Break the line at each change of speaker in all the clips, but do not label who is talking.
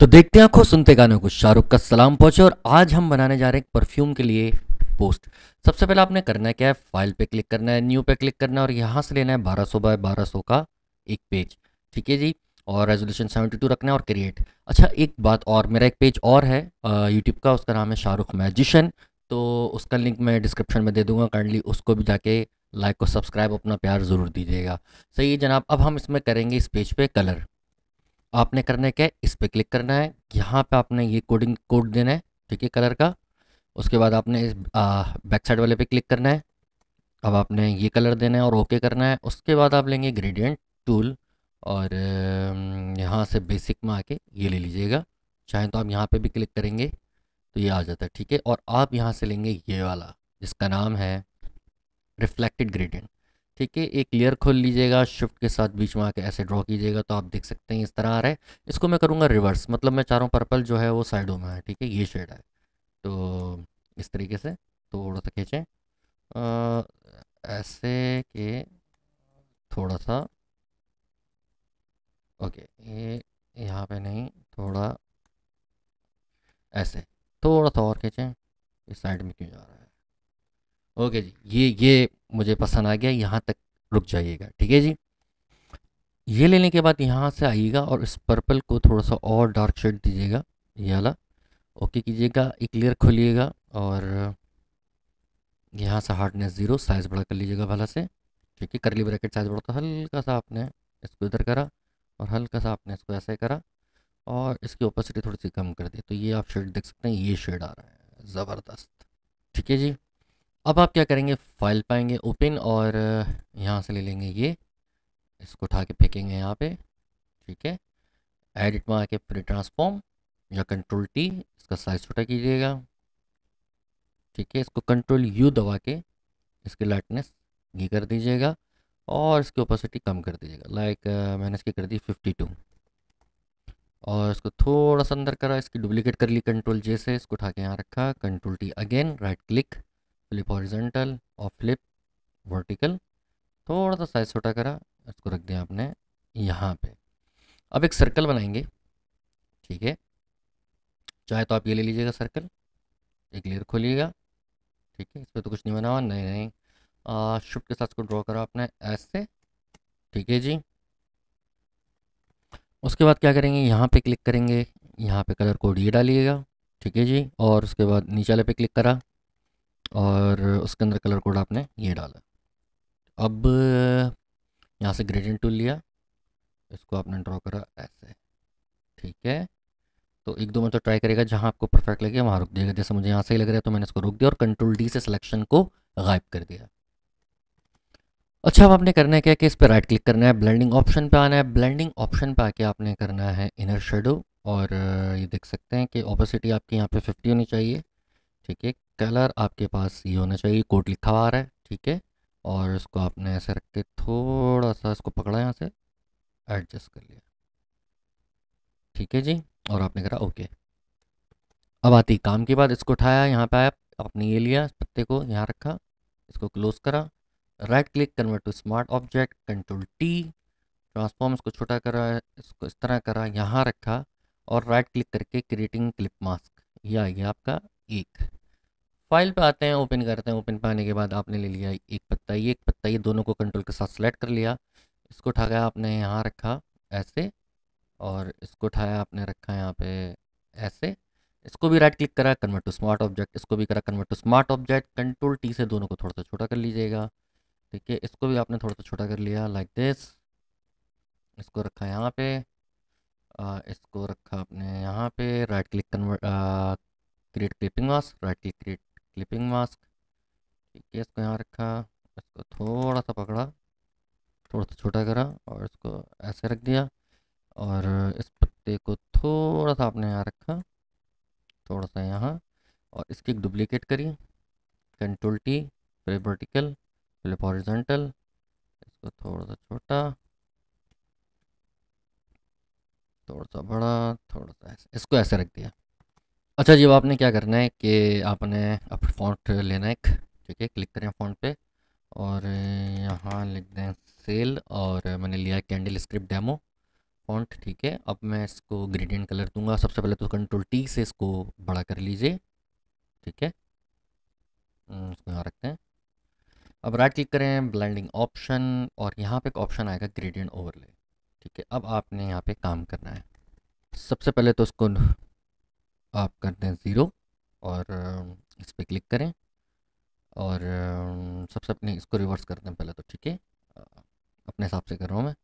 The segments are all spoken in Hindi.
तो देखते हैं आंखों सुनते गानों को शाहरुख का सलाम पहुंचे और आज हम बनाने जा रहे हैं परफ्यूम के लिए पोस्ट सबसे पहले आपने करना है क्या है फाइल पे क्लिक करना है न्यू पे क्लिक करना है और यहाँ से लेना है 1200 बाय सौ का एक पेज ठीक है जी और रेजोल्यूशन 72 रखना है और क्रिएट अच्छा एक बात और मेरा एक पेज और है यूट्यूब का उसका नाम है शाहरुख मैजिशन तो उसका लिंक मैं डिस्क्रिप्शन में दे दूंगा काइंडली उसको भी जाके लाइक और सब्सक्राइब अपना प्यार ज़रूर दीजिएगा सही है जनाब अब हम इसमें करेंगे इस पेज पे कलर आपने करने क्या है इस पर क्लिक करना है यहाँ पे आपने ये कोडिंग कोड देना है ठीक है कलर का उसके बाद आपने इस बैक साइड वाले पे क्लिक करना है अब आपने ये कलर देना है और ओके करना है उसके बाद आप लेंगे ग्रेडियंट टूल और यहाँ से बेसिक में आके ये ले लीजिएगा चाहे तो आप यहाँ पर भी क्लिक करेंगे तो ये आ जाता है ठीक है और आप यहाँ से लेंगे ये वाला जिसका नाम है रिफ्लेक्टेड ग्रेडियंट ठीक है एक लेयर खोल लीजिएगा शिफ्ट के साथ बीच में आके ऐसे ड्रॉ कीजिएगा तो आप देख सकते हैं इस तरह आ रहा है इसको मैं करूँगा रिवर्स मतलब मैं चारों पर्पल जो है वो साइडों में है ठीक है ये शेड है तो इस तरीके से तो थोड़ा सा खींचें ऐसे के थोड़ा सा ओके ये यहाँ पे नहीं थोड़ा ऐसे थोड़ा सा और खींचें इस साइड में क्यों जा रहा है ओके जी ये ये मुझे पसंद आ गया यहाँ तक रुक जाइएगा ठीक है जी ये लेने के बाद यहाँ से आइएगा और इस पर्पल को थोड़ा सा और डार्क शेड दीजिएगा ये वाला ओके कीजिएगा एक लेयर खोलिएगा और यहाँ से हार्डनेस ज़ीरो साइज़ बड़ा कर लीजिएगा भला से ठीक है करली ब्रैकेट साइज़ बड़ा तो हल्का सा आपने इसको इधर करा और हल्का सा आपने इसको ऐसे करा और इसकी ओपेसिटी थोड़ी सी कम कर दी तो ये आप शेड देख सकते हैं ये शेड आ रहा है ज़बरदस्त ठीक है जी अब आप क्या करेंगे फाइल पाएंगे ओपन और यहाँ से ले लेंगे ये इसको उठा के फेंकेंगे यहाँ पे ठीक है एडिट में आके प्री ट्रांसफॉर्म या कंट्रोल टी इसका साइज छोटा कीजिएगा ठीक है इसको कंट्रोल यू दबा के इसकी लाइटनेस ये कर दीजिएगा और इसकी ओपेसिटी कम कर दीजिएगा लाइक मैंने इसकी कर दी फिफ्टी टू और इसको थोड़ा सा अंदर करा इसकी डुप्लीकेट कर ली कंट्रोल जे से इसको उठा के यहाँ रखा control T again right click flip horizontal और फ्लिप वर्टिकल थोड़ा सा साइज छोटा करा इसको रख दिया आपने यहाँ पे अब एक सर्कल बनाएंगे ठीक है चाहे तो आप ये ले लीजिएगा सर्कल एक लेयर खोलिएगा ठीक है इस पर तो कुछ नहीं बना हुआ नहीं नहीं शिफ्ट के साथ इसको ड्रॉ करा आपने ऐसे ठीक है जी उसके बाद क्या करेंगे यहाँ पे क्लिक करेंगे यहाँ पे कलर कोड ये डालिएगा ठीक है जी और उसके बाद नीचे वाले पे क्लिक करा और उसके अंदर कलर कोड आपने ये डाला अब यहाँ से ग्रेडियंट टूल लिया इसको आपने ड्रॉ करा ऐसे ठीक है तो एक दो मतलब तो ट्राई करेगा जहाँ आपको परफेक्ट लगे वहाँ रुक दिएगा जैसे मुझे यहाँ से ही लग रहा है तो मैंने इसको रोक दिया और कंट्रोल डी से सिलेक्शन को गायब कर दिया अच्छा अब आपने करना है क्या कि इस पर राइट क्लिक करना है ब्लेंडिंग ऑप्शन पे आना है ब्लेंडिंग ऑप्शन पे आके आपने करना है इनर शेडो और ये देख सकते हैं कि ओपेसिटी आपके यहाँ पे 50 होनी चाहिए ठीक है कलर आपके पास ये होना चाहिए कोट लिखा हुआ आ रहा है ठीक है और इसको आपने ऐसे रख के थोड़ा सा इसको पकड़ा यहाँ से एडजस्ट कर लिया ठीक है जी और आपने करा ओके अब आती काम के बाद इसको उठाया यहाँ पे आया आपने ये लिया पत्ते को यहाँ रखा इसको क्लोज करा right click convert to smart object control T transform इसको छोटा करा इसको इस तरह करा यहाँ रखा और राइट क्लिक करके क्रिएटिंग क्लिप मास्क ये आ गया आपका एक फाइल पे आते हैं ओपन करते हैं ओपन पे आने के बाद आपने ले लिया एक पत्ता ये एक पत्ता ये दोनों को कंट्रोल के साथ सेलेक्ट कर लिया इसको गया आपने यहाँ रखा ऐसे और इसको उठाया आपने रखा यहाँ पे ऐसे इसको भी राइट क्लिक करा कन्वर्ट टू स्मार्ट ऑब्जेक्ट इसको भी करा convert to smart object control T से दोनों को थोड़ा सा छोटा कर लीजिएगा ठीक है इसको भी आपने थोड़ा सा छोटा कर लिया लाइक दिस इसको रखा यहाँ पे आ, इसको रखा आपने यहाँ पे right click convert create clipping mask right click create clipping mask ठीक है इसको यहाँ रखा इसको थोड़ा सा पकड़ा थोड़ा सा छोटा करा और इसको ऐसे रख दिया और इस पत्ते को थोड़ा सा आपने यहाँ रखा थोड़ा सा यहाँ और इसकी एक डुप्लीकेट करी कंट्रोल टी फिर वर्टिकल फिर हॉरिजेंटल इसको थोड़ा सा छोटा थोड़ा सा बड़ा थोड़ा सा ऐसे इसको ऐसे रख दिया अच्छा जी अब आपने क्या करना है कि आपने अब फॉन्ट लेना है एक ठीक है क्लिक करें फॉन्ट पे और यहाँ लिख दें सेल और मैंने लिया है कैंडल स्क्रिप्ट डेमो फॉन्ट ठीक है अब मैं इसको ग्रेडियंट कलर दूंगा सबसे पहले तो कंट्रोल टी से इसको बड़ा कर लीजिए ठीक है हम्म, इसको यहाँ रखते हैं अब राइट क्लिक करें ब्लैंडिंग ऑप्शन और यहाँ पर एक ऑप्शन आएगा ग्रेडियंट ओवरले ठीक है अब आपने यहाँ पर काम करना है सबसे पहले तो उसको आप कर दें ज़ीरो और इस पर क्लिक करें और सबसे अपने इसको रिवर्स कर दें पहले तो ठीक है अपने हिसाब से कर रहा हूँ मैं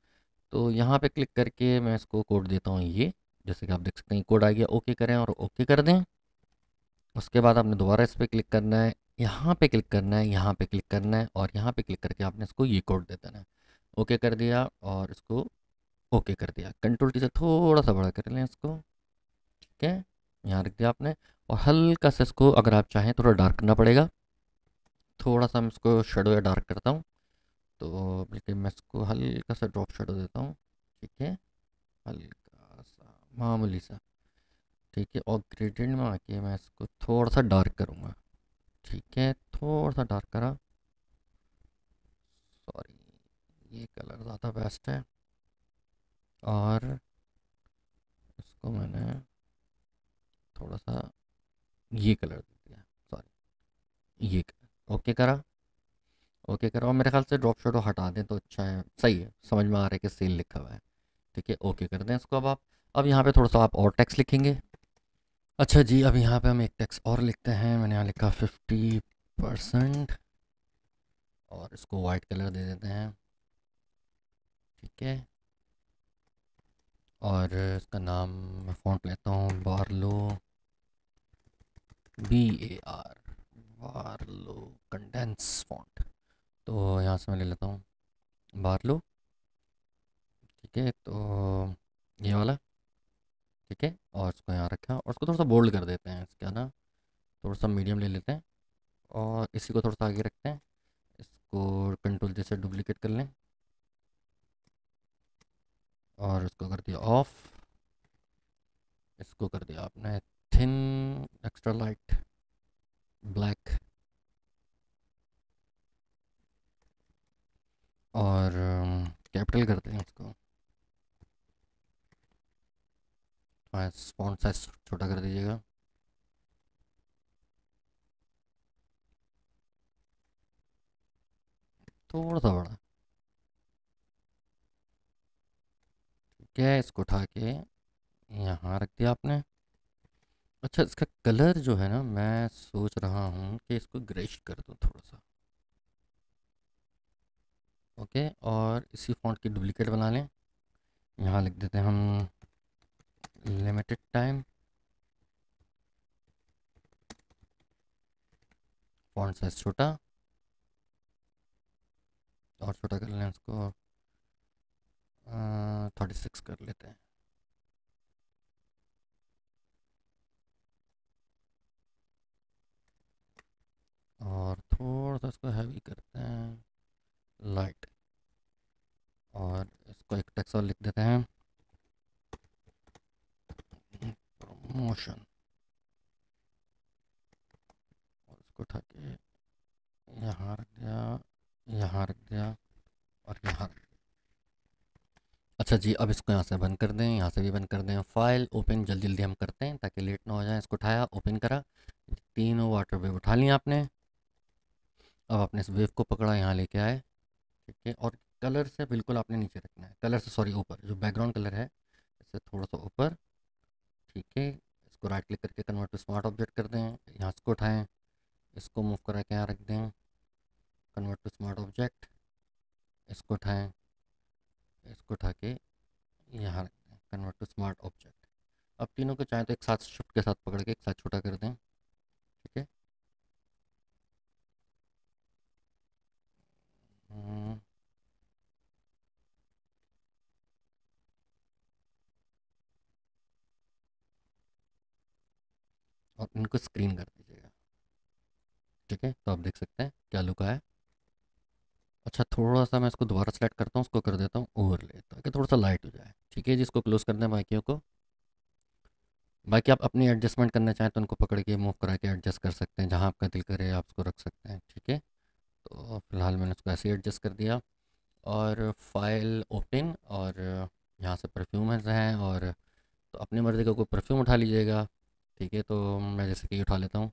तो यहाँ पे क्लिक करके मैं इसको कोड देता हूँ ये जैसे कि आप देख सकते हैं कोड आ गया ओके करें और ओके कर दें उसके बाद आपने दोबारा इस पर क्लिक करना है यहाँ पे क्लिक करना है यहाँ पे क्लिक करना है और यहाँ पे क्लिक करके आपने इसको ये कोड दे देना है ओके कर दिया और इसको ओके कर दिया कंट्रोल टी से थोड़ा सा बड़ा कर लें इसको ठीक है यहाँ रख दिया आपने और हल्का सा इसको अगर आप चाहें थोड़ा डार्क करना पड़ेगा थोड़ा सा मैं इसको शेडो या डार्क करता हूँ तो बिल्कुल मैं इसको हल्का सा ड्रॉप शेडो देता हूँ ठीक है हल्का सा मामूली सा ठीक है और ग्रेडेंट में आके मैं इसको थोड़ा सा डार्क करूँगा ठीक है थोड़ा सा डार्क करा सॉरी ये कलर ज़्यादा बेस्ट है और इसको मैंने थोड़ा सा ये कलर दे दिया सॉरी ये कलर ओके करा ओके करा और मेरे ख्याल से ड्रॉप शेडो हटा दें तो अच्छा है सही है समझ में आ रहा है कि सेल लिखा हुआ है ठीक है ओके कर दें इसको अब आप अब यहाँ पे थोड़ा सा आप और टैक्स लिखेंगे अच्छा जी अब यहाँ पे हम एक टैक्स और लिखते हैं मैंने यहाँ लिखा फिफ्टी परसेंट और इसको वाइट कलर दे देते हैं ठीक है और इसका नाम मैं फ़ॉन्ट लेता हूँ Barlow B A R Barlow condense font तो यहाँ से मैं ले लेता हूँ बारलो ठीक है तो ये वाला ठीक है और इसको यहाँ रखा और इसको थोड़ा सा बोल्ड कर देते हैं इसका ना थोड़ा सा मीडियम ले लेते हैं और इसी को थोड़ा सा आगे रखते हैं इसको कंट्रोल जैसे डुप्लीकेट कर लें और इसको कर दिया ऑफ इसको कर दिया आपने thin extra light black और कैपिटल um, करते हैं उसको फॉन्ट साइज छोटा कर दीजिएगा थोड़ा सा बड़ा ठीक है इसको उठा के यहाँ रख दिया आपने अच्छा इसका कलर जो है ना मैं सोच रहा हूँ कि इसको ग्रेश कर दूँ थोड़ा सा ओके और इसी फॉन्ट की डुप्लीकेट बना लें यहाँ लिख देते हैं हम लिमिटेड टाइम फॉन्ट साइज छोटा और छोटा कर लें उसको थर्टी सिक्स कर लेते हैं तो इसको हैवी करते हैं लाइट और इसको एक टेक्स और लिख देते हैं प्रमोशन और इसको उठा के यहाँ रख दिया यहाँ रख दिया और यहाँ अच्छा जी अब इसको यहाँ से बंद कर दें यहाँ से भी बंद कर दें फाइल ओपन जल्दी जल्दी हम करते हैं ताकि लेट ना हो जाए इसको उठाया ओपन करा तीनों वाटर वेव उठा लिया आपने अब आपने इस वेव को पकड़ा यहाँ लेके आए ठीक है और कलर से बिल्कुल आपने नीचे रखना है कलर से सॉरी ऊपर जो बैकग्राउंड कलर है इससे थोड़ा सा ऊपर ठीक है इसको राइट क्लिक करके कन्वर्ट टू स्मार्ट ऑब्जेक्ट कर दें यहाँ इसको उठाएँ इसको मूव करा के यहाँ रख दें कन्वर्ट टू स्मार्ट ऑब्जेक्ट इसको उठाएँ इसको उठा के यहाँ रख दें कन्वर्ट टू स्मार्ट ऑब्जेक्ट अब तीनों को चाहें तो एक साथ शिफ्ट के साथ पकड़ के एक साथ छोटा कर दें हम्म। और इनको स्क्रीन कर दीजिएगा ठीक है तो आप देख सकते हैं क्या लुका है अच्छा थोड़ा सा मैं इसको दोबारा सेलेक्ट करता हूँ उसको कर देता हूँ ओवरले ताकि थोड़ा सा लाइट हो जाए ठीक है जी इसको क्लोज करना है बाइकियों को बाकी आप अपनी एडजस्टमेंट करना चाहें तो उनको पकड़ के मूव करा के एडजस्ट कर सकते हैं जहाँ आपका दिल करे आप उसको रख सकते हैं ठीक है तो फ़िलहाल मैंने उसको ऐसे एडजस्ट कर दिया और फाइल ओपन और यहाँ से परफ्यूमर्स हैं और तो अपनी मर्ज़ी का कोई परफ्यूम उठा लीजिएगा ठीक है तो मैं जैसे कि उठा लेता हूँ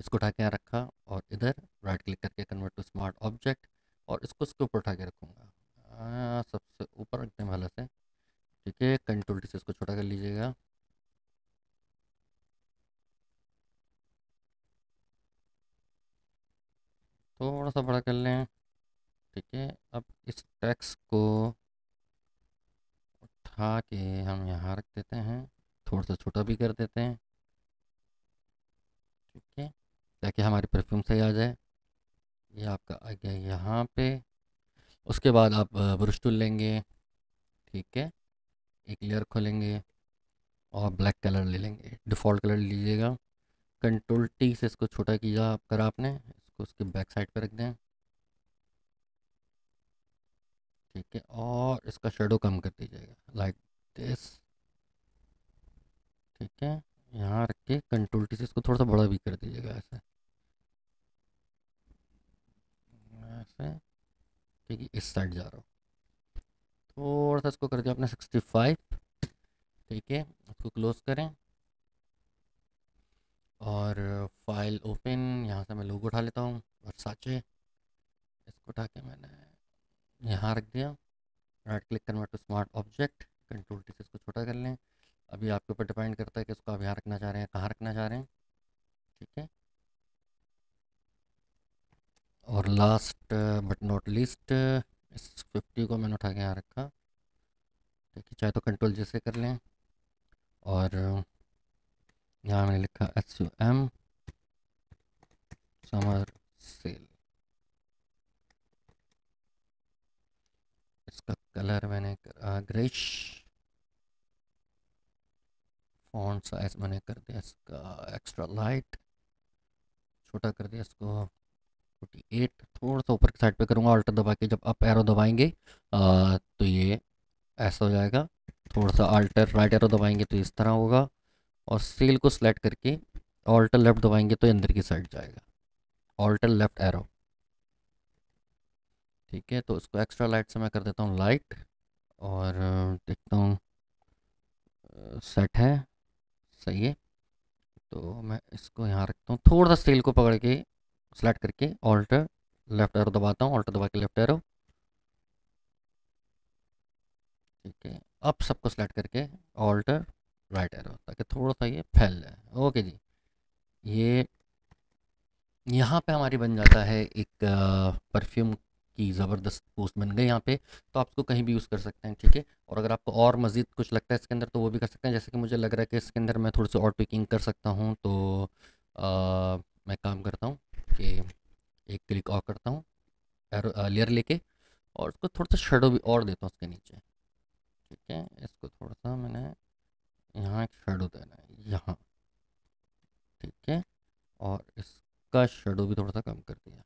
इसको उठा के यहाँ रखा और इधर राइट क्लिक करके कन्वर्ट टू स्मार्ट ऑब्जेक्ट और इसको इसके ऊपर उठा के रखूँगा सबसे ऊपर रखते हैं भला से ठीक है कंट्रोल से इसको छोटा कर लीजिएगा थोड़ा सा बड़ा कर लें ठीक है अब इस टैक्स को उठा के हम यहाँ रख देते हैं थोड़ा सा छोटा भी कर देते हैं ठीक है ताकि हमारी परफ्यूम सही आ जाए ये आपका आ गया यहाँ पे उसके बाद आप ब्रश टूल लेंगे ठीक है एक लेयर खोलेंगे और ब्लैक कलर ले लेंगे डिफ़ॉल्ट कलर लीजिएगा कंट्रोल टी से इसको छोटा किया करा आपने इसको उसके बैक साइड पर रख दें ठीक है और इसका शेडो कम कर दीजिएगा लाइक दिस ठीक है यहाँ रख के कंट्रोल टी से इसको थोड़ा सा बड़ा भी कर दीजिएगा ऐसे ऐसे ठीक है इस साइड जा रहा हूँ थोड़ा सा इसको कर दिया अपने सिक्सटी फाइव ठीक है इसको क्लोज़ करें और फाइल ओपन यहाँ से मैं लोग उठा लेता हूँ और साचे इसको उठा के मैंने यहाँ रख दिया right click convert to smart object control T से इसको छोटा कर लें अभी आपके ऊपर डिपेंड करता है कि इसको आप यहाँ रखना चाह रहे हैं कहाँ रखना चाह रहे हैं ठीक है और लास्ट बट नॉट लीस्ट इस फिफ्टी को मैंने उठा के यहाँ रखा ठीक है चाहे तो कंट्रोल जैसे कर लें और यहाँ मैंने लिखा H U M summer sale इसका कलर मैंने करा ग्रेश फॉन्ट साइज मैंने कर दिया इसका एक्स्ट्रा लाइट छोटा कर दिया इसको फोर्टी एट थोड़ा सा ऊपर की साइड पे करूँगा अल्टर दबा के जब आप एरो दबाएंगे आ, तो ये ऐसा हो जाएगा थोड़ा सा अल्टर राइट एरो दबाएंगे तो इस तरह होगा और सील को सिलेक्ट करके ऑल्टर लेफ्ट दबाएंगे तो अंदर की साइड जाएगा ऑल्टर लेफ्ट एरो ठीक है तो उसको एक्स्ट्रा लाइट से मैं कर देता हूँ लाइट और देखता हूँ सेट है सही है तो मैं इसको यहाँ रखता हूँ थोड़ा सा सेल को पकड़ के सेलेक्ट करके ऑल्टर लेफ्ट एरो दबाता हूँ ऑल्टर दबा के लेफ्ट एरो ठीक है अब सबको सेलेक्ट करके ऑल्टर राइट एरो ताकि थोड़ा सा ये फैल जाए ओके जी ये यहाँ पे हमारी बन जाता है एक परफ्यूम की ज़बरदस्त पोस्ट बन गई यहाँ पे तो आप इसको कहीं भी यूज़ कर सकते हैं ठीक है और अगर आपको और मज़ीद कुछ लगता है इसके अंदर तो वो भी कर सकते हैं जैसे कि मुझे लग रहा है कि इसके अंदर मैं थोड़ी सी और पिकिंग कर सकता हूँ तो आ, मैं काम करता हूँ कि एक क्लिक और करता हूँ लेयर लेके और उसको थोड़ा सा शेडो भी और देता हूँ उसके नीचे ठीक है इसको थोड़ा सा मैंने यहाँ एक शेडो देना है यहाँ ठीक है और इसका शेडो भी थोड़ा सा कम कर दिया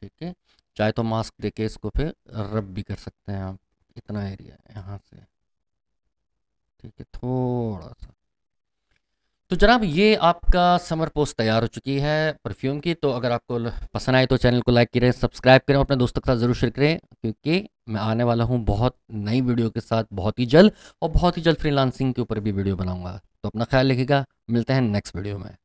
ठीक है चाहे तो मास्क देके इसको फिर रब भी कर सकते हैं आप इतना एरिया यहाँ से ठीक है थोड़ा सा तो जनाब ये आपका समर पोस्ट तैयार हो चुकी है परफ्यूम की तो अगर आपको पसंद आए तो चैनल को लाइक करें सब्सक्राइब करें और अपने दोस्तों के साथ ज़रूर शेयर करें क्योंकि मैं आने वाला हूँ बहुत नई वीडियो के साथ बहुत ही जल्द और बहुत ही जल्द फ्रीलांसिंग के ऊपर भी वीडियो बनाऊंगा तो अपना ख्याल रखिएगा मिलते हैं नेक्स्ट वीडियो में